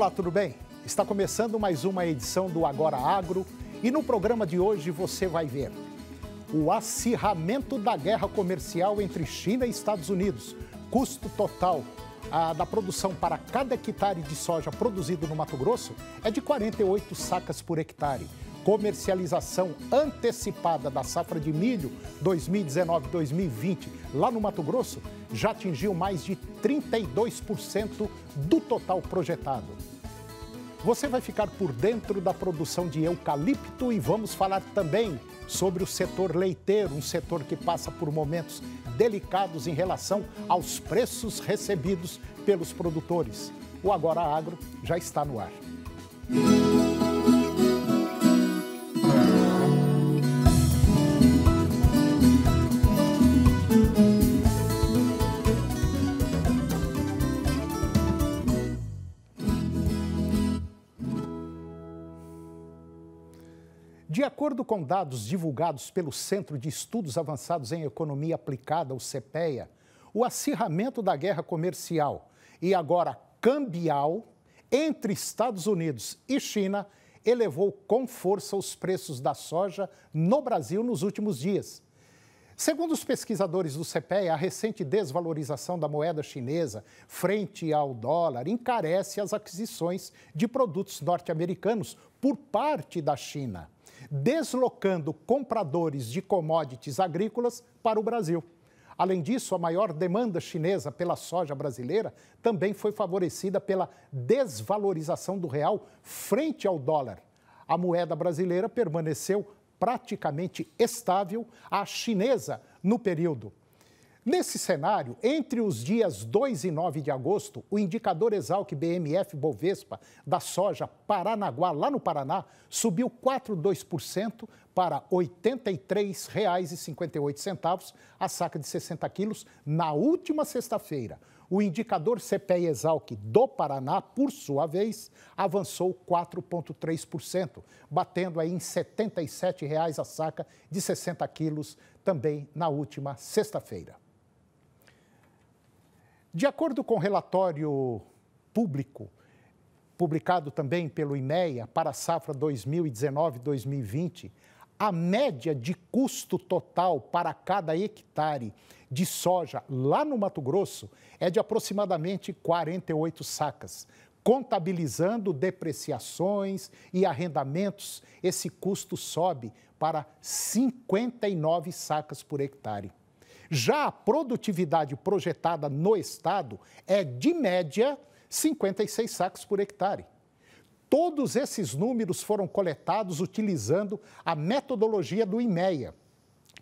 Olá, tudo bem? Está começando mais uma edição do Agora Agro e no programa de hoje você vai ver o acirramento da guerra comercial entre China e Estados Unidos, custo total a, da produção para cada hectare de soja produzido no Mato Grosso é de 48 sacas por hectare. Comercialização antecipada da safra de milho 2019-2020 lá no Mato Grosso já atingiu mais de 32% do total projetado. Você vai ficar por dentro da produção de eucalipto e vamos falar também sobre o setor leiteiro, um setor que passa por momentos delicados em relação aos preços recebidos pelos produtores. O Agora Agro já está no ar. acordo com dados divulgados pelo Centro de Estudos Avançados em Economia Aplicada, o CEPEA, o acirramento da guerra comercial e agora cambial entre Estados Unidos e China elevou com força os preços da soja no Brasil nos últimos dias. Segundo os pesquisadores do CPEA, a recente desvalorização da moeda chinesa frente ao dólar encarece as aquisições de produtos norte-americanos por parte da China deslocando compradores de commodities agrícolas para o Brasil. Além disso, a maior demanda chinesa pela soja brasileira também foi favorecida pela desvalorização do real frente ao dólar. A moeda brasileira permaneceu praticamente estável à chinesa no período. Nesse cenário, entre os dias 2 e 9 de agosto, o indicador Exalc BMF Bovespa da soja Paranaguá, lá no Paraná, subiu 4,2% para R$ 83,58 a saca de 60 quilos na última sexta-feira. O indicador CPI Exalc do Paraná, por sua vez, avançou 4,3%, batendo aí em R$ 77,00 a saca de 60 quilos também na última sexta-feira. De acordo com o relatório público, publicado também pelo IMEA para a safra 2019-2020, a média de custo total para cada hectare de soja lá no Mato Grosso é de aproximadamente 48 sacas, contabilizando depreciações e arrendamentos, esse custo sobe para 59 sacas por hectare. Já a produtividade projetada no Estado é, de média, 56 sacos por hectare. Todos esses números foram coletados utilizando a metodologia do IMEA,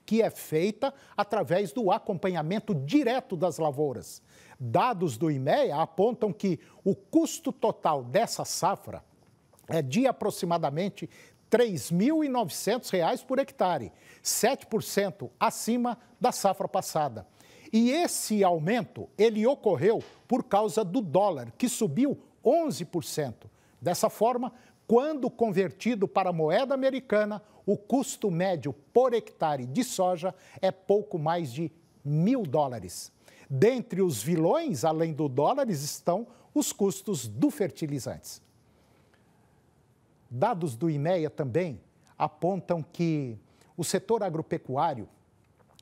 que é feita através do acompanhamento direto das lavouras. Dados do IMEA apontam que o custo total dessa safra é de aproximadamente R$ 3.900 por hectare, 7% acima da safra passada. E esse aumento, ele ocorreu por causa do dólar, que subiu 11%. Dessa forma, quando convertido para moeda americana, o custo médio por hectare de soja é pouco mais de mil dólares. Dentre os vilões, além do dólar, estão os custos do fertilizantes. Dados do IMEA também apontam que o setor agropecuário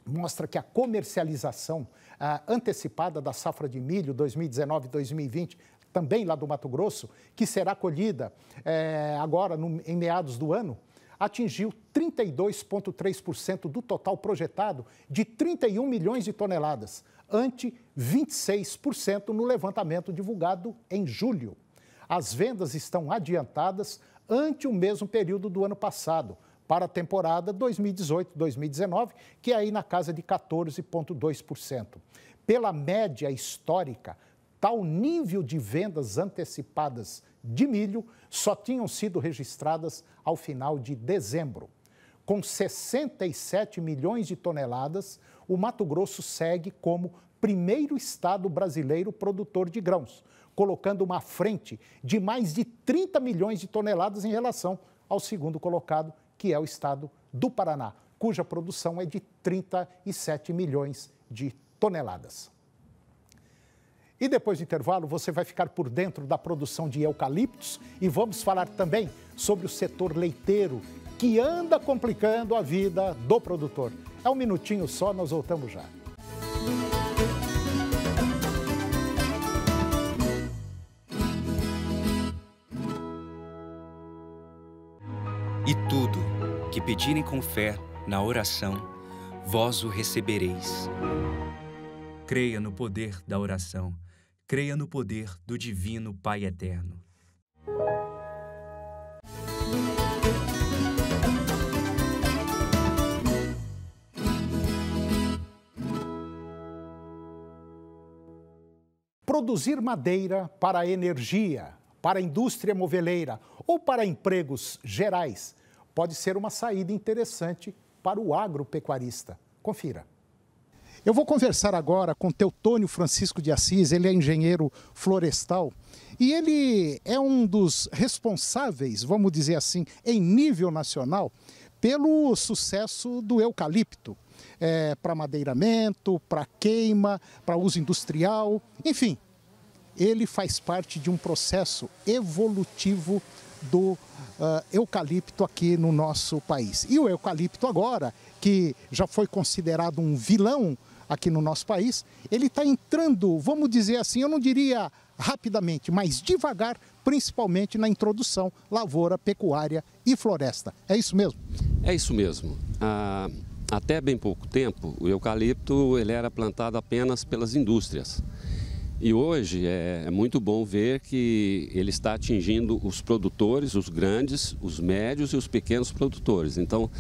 mostra que a comercialização ah, antecipada da safra de milho 2019-2020, também lá do Mato Grosso, que será colhida eh, agora no, em meados do ano, atingiu 32,3% do total projetado de 31 milhões de toneladas, ante 26% no levantamento divulgado em julho. As vendas estão adiantadas ante o mesmo período do ano passado, para a temporada 2018-2019, que é aí na casa de 14,2%. Pela média histórica, tal nível de vendas antecipadas de milho só tinham sido registradas ao final de dezembro. Com 67 milhões de toneladas, o Mato Grosso segue como primeiro estado brasileiro produtor de grãos, colocando uma frente de mais de 30 milhões de toneladas em relação ao segundo colocado, que é o estado do Paraná, cuja produção é de 37 milhões de toneladas. E depois do intervalo, você vai ficar por dentro da produção de eucaliptos e vamos falar também sobre o setor leiteiro, que anda complicando a vida do produtor. É um minutinho só, nós voltamos já. pedirem com fé, na oração, vós o recebereis. Creia no poder da oração. Creia no poder do Divino Pai Eterno. Produzir madeira para energia, para a indústria moveleira ou para empregos gerais pode ser uma saída interessante para o agropecuarista. Confira. Eu vou conversar agora com Teutônio Francisco de Assis, ele é engenheiro florestal e ele é um dos responsáveis, vamos dizer assim, em nível nacional, pelo sucesso do eucalipto. É, para madeiramento, para queima, para uso industrial, enfim, ele faz parte de um processo evolutivo do uh, eucalipto aqui no nosso país. E o eucalipto agora, que já foi considerado um vilão aqui no nosso país, ele está entrando, vamos dizer assim, eu não diria rapidamente, mas devagar, principalmente na introdução lavoura, pecuária e floresta. É isso mesmo? É isso mesmo. Ah, até bem pouco tempo, o eucalipto ele era plantado apenas pelas indústrias. E hoje é, é, muito bom ver que ele está atingindo os produtores, os grandes, os médios e os pequenos produtores. Então,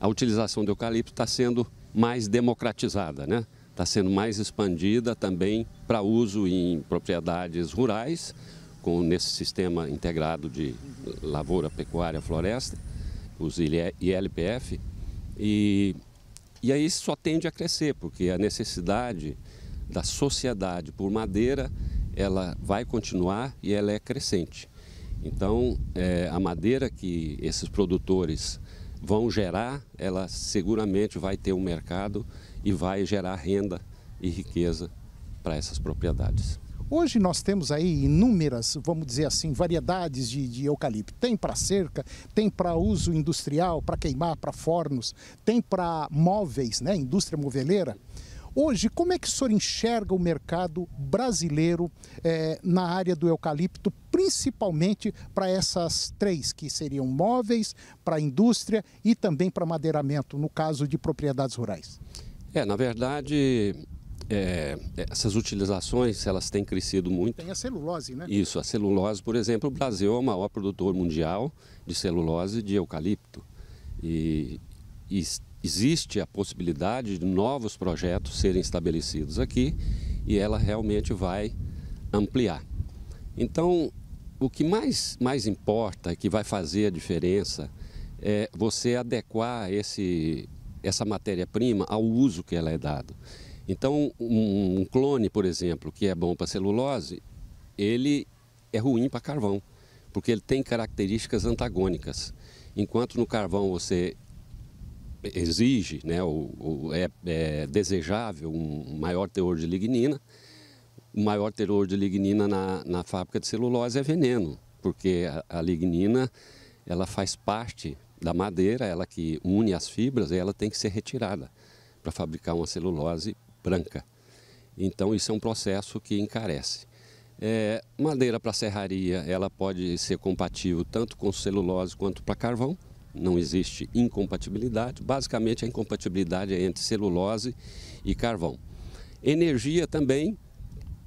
a utilização do eucalipto está sendo mais democratizada, né? Está sendo mais expandida também para uso em propriedades rurais, com nesse sistema integrado de lavoura, pecuária, floresta, os ILPF. E, e aí só tende a crescer, porque a necessidade da sociedade por madeira, ela vai continuar e ela é crescente. Então, é, a madeira que esses produtores vão gerar, ela seguramente vai ter um mercado e vai gerar renda e riqueza para essas propriedades. Hoje nós temos aí inúmeras, vamos dizer assim, variedades de, de eucalipto. Tem para cerca, tem para uso industrial, para queimar, para fornos, tem para móveis, né, indústria moveleira. Hoje, como é que o senhor enxerga o mercado brasileiro eh, na área do eucalipto, principalmente para essas três, que seriam móveis, para a indústria e também para madeiramento, no caso de propriedades rurais? É, na verdade, é, essas utilizações elas têm crescido muito. Tem a celulose, né? Isso, a celulose, por exemplo, o Brasil é o maior produtor mundial de celulose de eucalipto. E, e existe a possibilidade de novos projetos serem estabelecidos aqui e ela realmente vai ampliar. Então, o que mais, mais importa, que vai fazer a diferença, é você adequar esse, essa matéria-prima ao uso que ela é dado. Então, um, um clone, por exemplo, que é bom para celulose, ele é ruim para carvão, porque ele tem características antagônicas. Enquanto no carvão você exige, né, ou, ou é, é, desejável um maior teor de lignina. O maior teor de lignina na, na fábrica de celulose é veneno, porque a, a lignina ela faz parte da madeira, ela que une as fibras, e ela tem que ser retirada para fabricar uma celulose branca. Então isso é um processo que encarece. É, madeira para serraria, ela pode ser compatível tanto com celulose quanto para carvão, não existe incompatibilidade. Basicamente, a incompatibilidade é entre celulose e carvão. Energia também,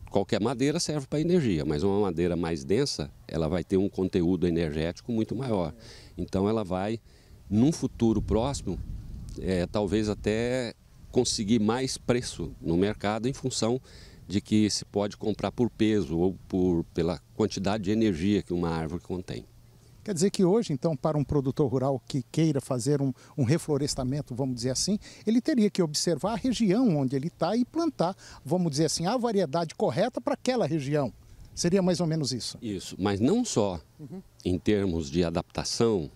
qualquer madeira serve para energia, mas uma madeira mais densa, ela vai ter um conteúdo energético muito maior. Então, ela vai, num futuro próximo, é, talvez até conseguir mais preço no mercado em função de que se pode comprar por peso ou por, pela quantidade de energia que uma árvore contém. Quer dizer que hoje, então, para um produtor rural que queira fazer um, um reflorestamento, vamos dizer assim, ele teria que observar a região onde ele está e plantar, vamos dizer assim, a variedade correta para aquela região. Seria mais ou menos isso. Isso, mas não só uhum. em termos de adaptação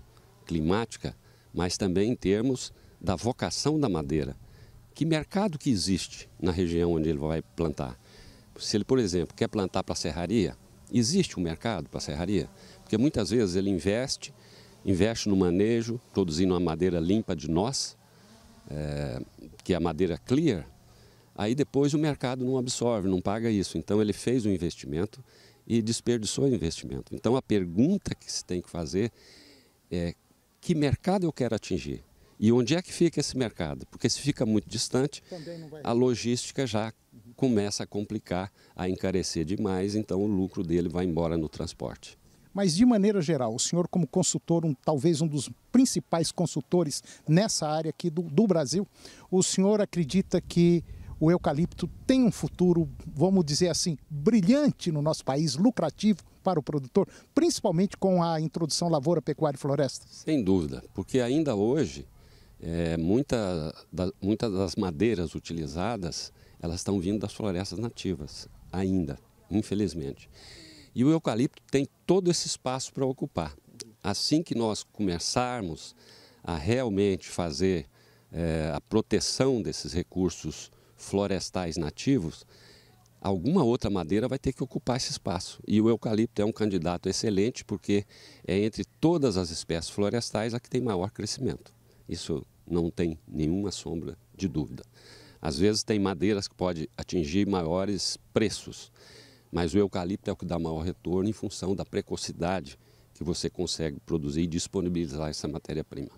climática, mas também em termos da vocação da madeira. Que mercado que existe na região onde ele vai plantar? Se ele, por exemplo, quer plantar para serraria, existe um mercado para serraria? Porque muitas vezes ele investe, investe no manejo, produzindo uma madeira limpa de nós, é, eh, que é a madeira clear, aí depois o mercado não absorve, não paga isso. Então ele fez o um investimento e desperdiçou o investimento. Então a pergunta que se tem que fazer é que mercado eu quero atingir? E onde é que fica esse mercado? Porque se fica muito distante, a logística já começa a complicar, a encarecer demais, então o lucro dele vai embora no transporte. Mas, de maneira geral, o senhor, como consultor, um, talvez um dos principais consultores nessa área aqui do, do Brasil, o senhor acredita que o eucalipto tem um futuro, vamos dizer assim, brilhante no nosso país, lucrativo para o produtor, principalmente com a introdução lavoura, pecuária e floresta? Sem dúvida, porque ainda hoje é, da, muitas das madeiras utilizadas elas estão vindo das florestas nativas, ainda, infelizmente. E o eucalipto tem todo esse espaço para ocupar. Assim que nós começarmos a realmente fazer é, a proteção desses recursos florestais nativos, alguma outra madeira vai ter que ocupar esse espaço. E o eucalipto é um candidato excelente porque é entre todas as espécies florestais a que tem maior crescimento. Isso não tem nenhuma sombra de dúvida. Às vezes tem madeiras que pode atingir maiores preços. Mas o eucalipto é o que dá maior retorno em função da precocidade que você consegue produzir e disponibilizar essa matéria-prima.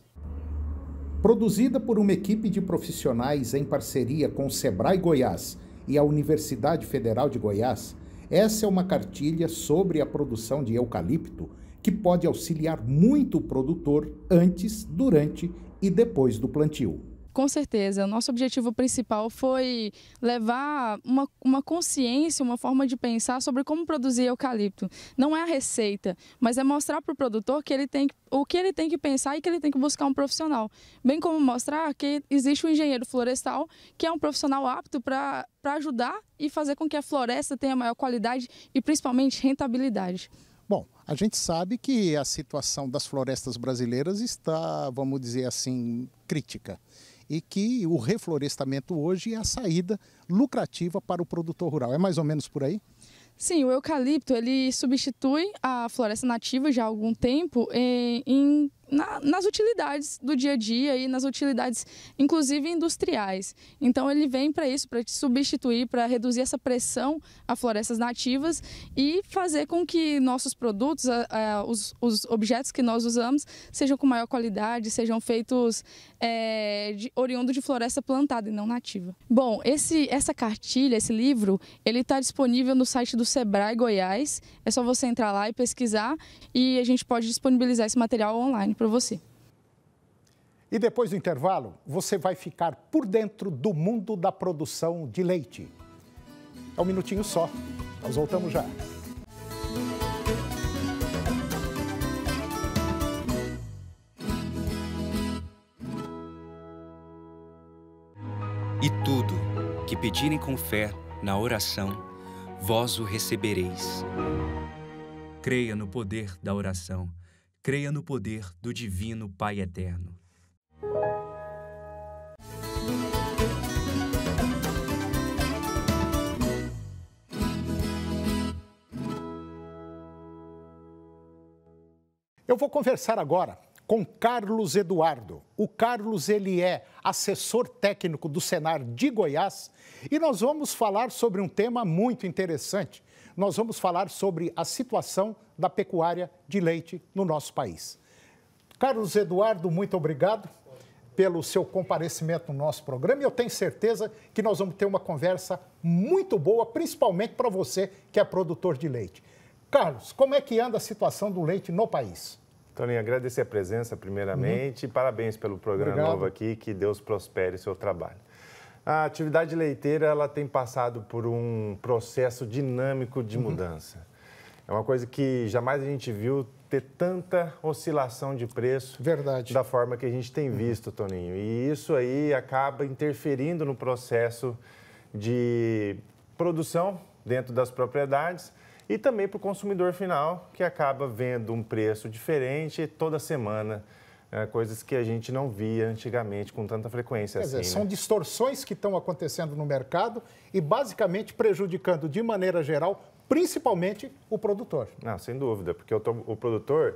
Produzida por uma equipe de profissionais em parceria com o Sebrae Goiás e a Universidade Federal de Goiás, essa é uma cartilha sobre a produção de eucalipto que pode auxiliar muito o produtor antes, durante e depois do plantio. Com certeza. O nosso objetivo principal foi levar uma, uma consciência, uma forma de pensar sobre como produzir eucalipto. Não é a receita, mas é mostrar para o produtor que ele tem, o que ele tem que pensar e que ele tem que buscar um profissional. Bem como mostrar que existe um engenheiro florestal que é um profissional apto para ajudar e fazer com que a floresta tenha maior qualidade e principalmente rentabilidade. Bom, a gente sabe que a situação das florestas brasileiras está, vamos dizer assim, crítica e que o reflorestamento hoje é a saída lucrativa para o produtor rural. É mais ou menos por aí? Sim, o eucalipto ele substitui a floresta nativa já há algum tempo eh, em, em na, nas utilidades do dia a dia e nas utilidades, inclusive industriais. Então, ele vem para isso, para substituir, para reduzir essa pressão a florestas nativas e fazer com que nossos produtos, a, a, os, os, objetos que nós usamos, sejam com maior qualidade, sejam feitos é, de, oriundo de floresta plantada e não nativa. Bom, esse, essa cartilha, esse livro, ele está disponível no site do Sebrae Goiás. É só você entrar lá e pesquisar e a gente pode disponibilizar esse material online para você. E depois do intervalo, você vai ficar por dentro do mundo da produção de leite. É um minutinho só. Nós voltamos já. E tudo que pedirem com fé na oração, vós o recebereis. Creia no poder da oração Creia no poder do Divino Pai Eterno. Eu vou conversar agora com Carlos Eduardo. O Carlos ele é assessor técnico do Senar de Goiás e nós vamos falar sobre um tema muito interessante. Nós vamos falar sobre a situação da pecuária de leite no nosso país. Carlos Eduardo, muito obrigado pelo seu comparecimento no nosso programa e eu tenho certeza que nós vamos ter uma conversa muito boa, principalmente para você que é produtor de leite. Carlos, como é que anda a situação do leite no país? Toninho, então, agradecer a presença primeiramente uhum. e parabéns pelo programa Obrigado. novo aqui, que Deus prospere o seu trabalho. A atividade leiteira ela tem passado por um processo dinâmico de uhum. mudança. Uhum. É uma coisa que jamais a gente viu ter tanta oscilação de preço Verdade. da forma que a gente tem uhum. visto, uhum. Toninho. E isso aí acaba interferindo no processo de produção dentro das propriedades e também para o consumidor final, que acaba vendo um preço diferente toda semana. É, coisas que a gente não via antigamente com tanta frequência. Quer assim, dizer, né? são distorções que estão acontecendo no mercado e basicamente prejudicando de maneira geral, principalmente o produtor. Não, sem dúvida, porque o, o produtor,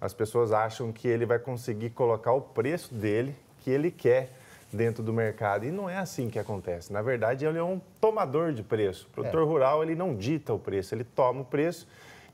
as pessoas acham que ele vai conseguir colocar o preço dele que ele quer dentro do mercado. E não é assim que acontece. Na verdade, ele é um tomador de preço. O produtor é. rural ele não dita o preço, ele toma o preço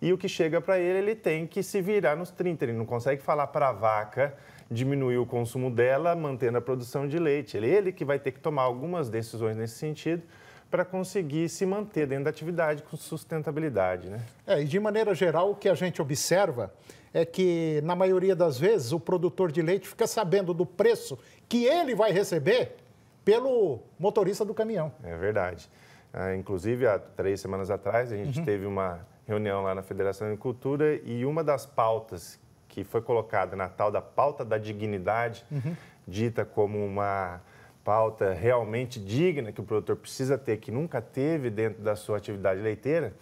e o que chega para ele, ele tem que se virar nos 30. Ele não consegue falar para a vaca diminuir o consumo dela, mantendo a produção de leite. Ele, ele que vai ter que tomar algumas decisões nesse sentido para conseguir se manter dentro da atividade com sustentabilidade. Né? É, e de maneira geral, o que a gente observa é que, na maioria das vezes, o produtor de leite fica sabendo do preço que ele vai receber pelo motorista do caminhão. É verdade. Ah, inclusive, há três semanas atrás, a gente uhum. teve uma reunião lá na Federação de Cultura e uma das pautas que foi colocada na tal da pauta da dignidade, uhum. dita como uma pauta realmente digna que o produtor precisa ter, que nunca teve dentro da sua atividade leiteira,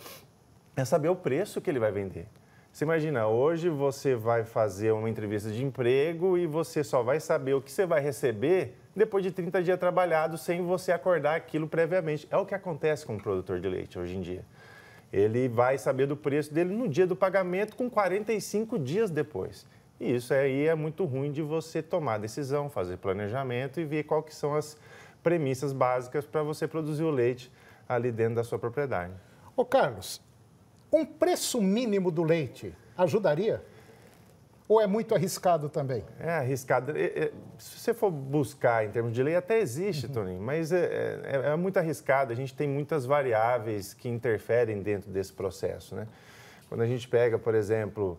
é saber o preço que ele vai vender. Você imagina, hoje você vai fazer uma entrevista de emprego e você só vai saber o que você vai receber depois de 30 dias trabalhado sem você acordar aquilo previamente. É o que acontece com o produtor de leite hoje em dia. Ele vai saber do preço dele no dia do pagamento com 45 dias depois. E isso aí é muito ruim de você tomar decisão, fazer planejamento e ver quais são as premissas básicas para você produzir o leite ali dentro da sua propriedade. Ô Carlos, um preço mínimo do leite ajudaria? Ou é muito arriscado também? É arriscado. Se você for buscar em termos de lei, até existe, uhum. Toninho, mas é, é, é, muito arriscado. A gente tem muitas variáveis que interferem dentro desse processo. Né? Quando a gente pega, por exemplo,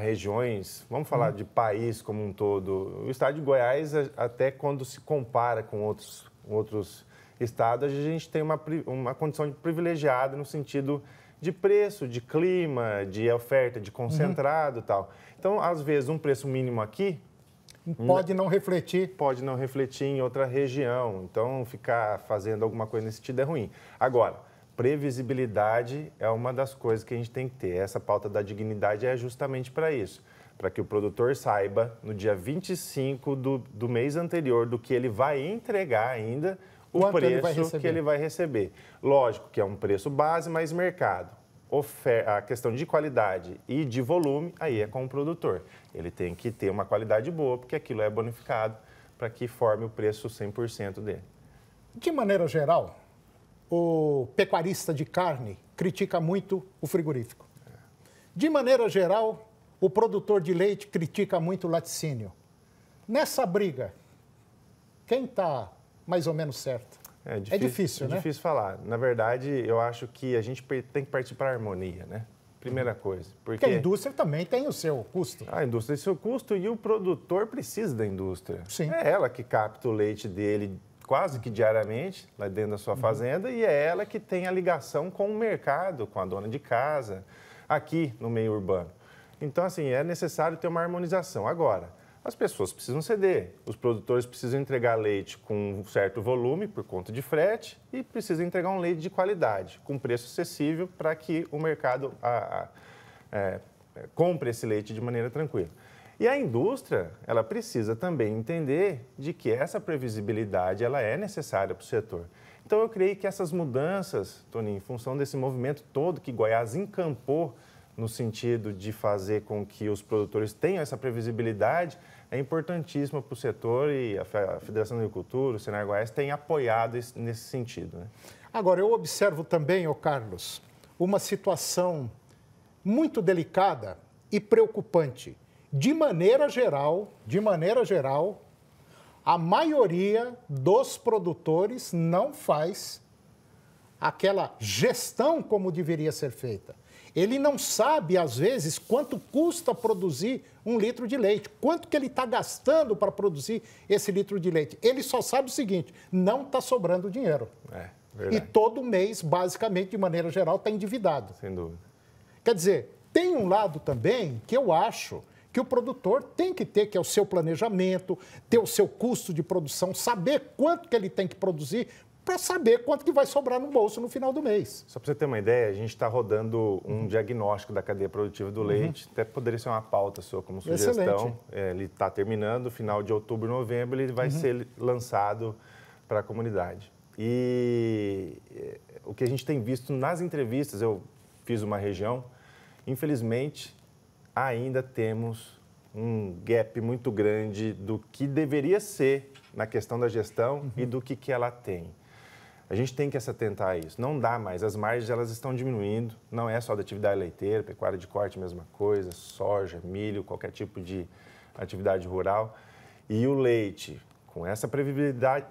regiões, vamos falar uhum. de país como um todo, o estado de Goiás, até quando se compara com outros, outros estados, a gente tem uma, uma condição privilegiada no sentido de preço, de clima, de oferta, de concentrado e uhum. tal. Então, às vezes, um preço mínimo aqui. Pode não refletir. Pode não refletir em outra região. Então, ficar fazendo alguma coisa nesse sentido é ruim. Agora, previsibilidade é uma das coisas que a gente tem que ter. Essa pauta da dignidade é justamente para isso para que o produtor saiba no dia 25 do, do mês anterior do que ele vai entregar ainda o, preço que ele vai receber. Lógico que é um preço base, mas mercado. Ofer a questão de qualidade e de volume, aí é com o produtor. Ele tem que ter uma qualidade boa, porque aquilo é bonificado para que forme o preço 100% dele. De maneira geral, o pecuarista de carne critica muito o frigorífico. De maneira geral, o produtor de leite critica muito o laticínio. Nessa briga, quem está mais ou menos certa? É, é difícil, é difícil, né? É difícil falar. Na verdade, eu acho que a gente tem que partir para a harmonia, né? Primeira uhum. coisa. Porque... porque... a indústria também tem o seu custo. A indústria tem o seu custo e o produtor precisa da indústria. Sim. É ela que capta o leite dele quase que diariamente lá dentro da sua uhum. fazenda e é ela que tem a ligação com o mercado, com a dona de casa, aqui no meio urbano. Então, assim, é necessário ter uma harmonização. Agora, as pessoas precisam ceder. Os produtores precisam entregar leite com um certo volume por conta de frete e precisam entregar um leite de qualidade, com preço acessível, para que o mercado a, a, é, é compre esse leite de maneira tranquila. E a indústria, ela precisa também entender de que essa previsibilidade ela é necessária para o setor. Então eu creio que essas mudanças, Tony, em função desse movimento todo que Goiás encampou no sentido de fazer com que os produtores tenham essa previsibilidade, é importantíssima para o setor e a Federação da Agricultura, o Senar Goiás, tem apoiado nesse sentido. Né? Agora, eu observo também, ô Carlos, uma situação muito delicada e preocupante. De maneira geral, de maneira geral, a maioria dos produtores não faz aquela gestão como deveria ser feita. Ele não sabe, às vezes, quanto custa produzir um litro de leite, quanto que ele está gastando para produzir esse litro de leite. Ele só sabe o seguinte: não está sobrando dinheiro. É, e todo mês, basicamente, de maneira geral, está endividado. Sem dúvida. Quer dizer, tem um lado também que eu acho que o produtor tem que ter, que é o seu planejamento, ter o seu custo de produção, saber quanto que ele tem que produzir, para saber quanto que vai sobrar no bolso no final do mês. Só para você ter uma ideia, a gente está rodando um diagnóstico da cadeia produtiva do uhum. leite, uhum. até poderia ser uma pauta sua como sugestão. Excelente. É, ele está terminando, final de outubro, novembro, ele vai uhum. ser lançado para a comunidade. E é, o que a gente tem visto nas entrevistas, eu fiz uma região, infelizmente ainda temos um gap muito grande do que deveria ser na questão da gestão uhum. e do que, que ela tem. A gente tem que se atentar a isso. Não dá mais, as margens elas estão diminuindo, não é só da atividade leiteira, pecuária de corte, mesma coisa, soja, milho, qualquer tipo de atividade rural. E o leite, com essa previsibilidade,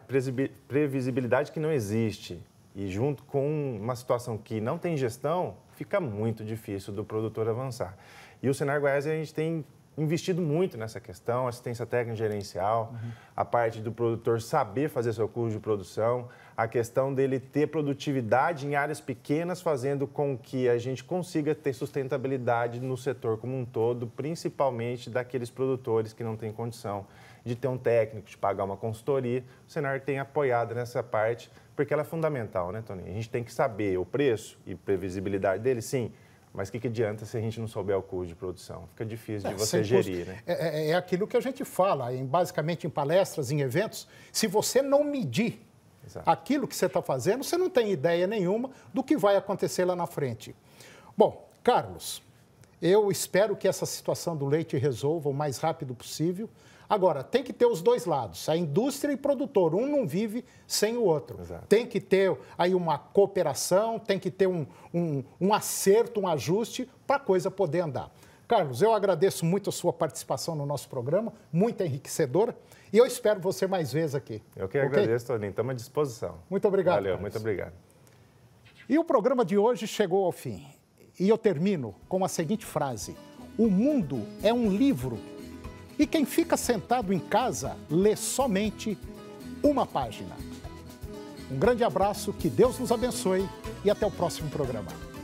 previsibilidade que não existe, e junto com uma situação que não tem gestão, fica muito difícil do produtor avançar. E o Senar Goiás, a gente tem investido muito nessa questão, assistência técnica gerencial, uhum. a parte do produtor saber fazer seu curso de produção, a questão dele ter produtividade em áreas pequenas, fazendo com que a gente consiga ter sustentabilidade no setor como um todo, principalmente daqueles produtores que não têm condição de ter um técnico, de pagar uma consultoria. O Senar tem apoiado nessa parte, porque ela é fundamental, né, Tony? A gente tem que saber o preço e previsibilidade dele, sim, mas o que, que adianta se a gente não souber o custo de produção? Fica difícil é, de você gerir, custo. né? É, é, é, aquilo que a gente fala, em, basicamente em palestras, em eventos. Se você não medir Exato. aquilo que você está fazendo, você não tem ideia nenhuma do que vai acontecer lá na frente. Bom, Carlos, eu espero que essa situação do leite resolva o mais rápido possível. Agora, tem que ter os dois lados, a indústria e produtor. Um não vive sem o outro. Exato. Tem que ter aí uma cooperação, tem que ter um, um, um acerto, um ajuste para a coisa poder andar. Carlos, eu agradeço muito a sua participação no nosso programa, muito enriquecedora, e eu espero você mais vezes aqui. Eu que okay? agradeço, Toninho. Estamos à disposição. Muito obrigado. Valeu, Carlos. muito obrigado. E o programa de hoje chegou ao fim. E eu termino com a seguinte frase: O mundo é um livro e quem fica sentado em casa lê somente uma página. Um grande abraço, que Deus nos abençoe e até o próximo programa.